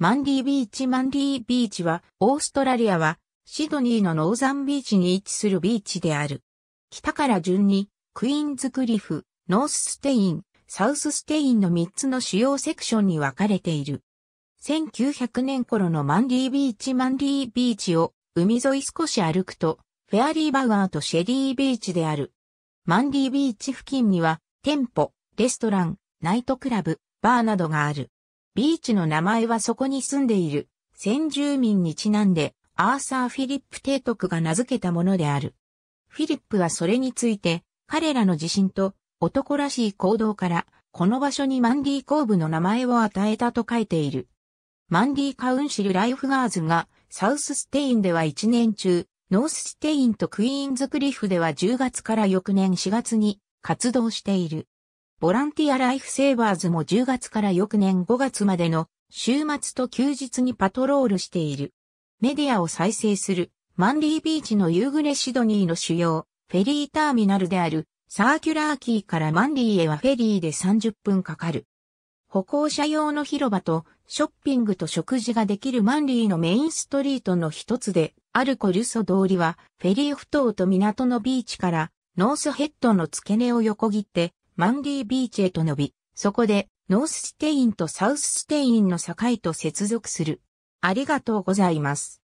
マンディービーチマンディービーチは、オーストラリアは、シドニーのノーザンビーチに位置するビーチである。北から順に、クイーンズクリフ、ノースステイン、サウスステインの3つの主要セクションに分かれている。1900年頃のマンディービーチマンディービーチを、海沿い少し歩くと、フェアリーバガーとシェリービーチである。マンディービーチ付近には、店舗、レストラン、ナイトクラブ、バーなどがある。ビーチの名前はそこに住んでいる先住民にちなんでアーサー・フィリップ提督が名付けたものである。フィリップはそれについて彼らの自信と男らしい行動からこの場所にマンディー・工部の名前を与えたと書いている。マンディー・カウンシルライフガーズがサウスステインでは1年中、ノースステインとクイーンズクリフでは10月から翌年4月に活動している。ボランティアライフセーバーズも10月から翌年5月までの週末と休日にパトロールしている。メディアを再生するマンリービーチの夕暮れシドニーの主要フェリーターミナルであるサーキュラーキーからマンリーへはフェリーで30分かかる。歩行者用の広場とショッピングと食事ができるマンリーのメインストリートの一つで、アルコルソ通りはフェリーふ頭と港のビーチからノースヘッドの付け根を横切ってマンディービーチへと伸び、そこでノースステインとサウスステインの境と接続する。ありがとうございます。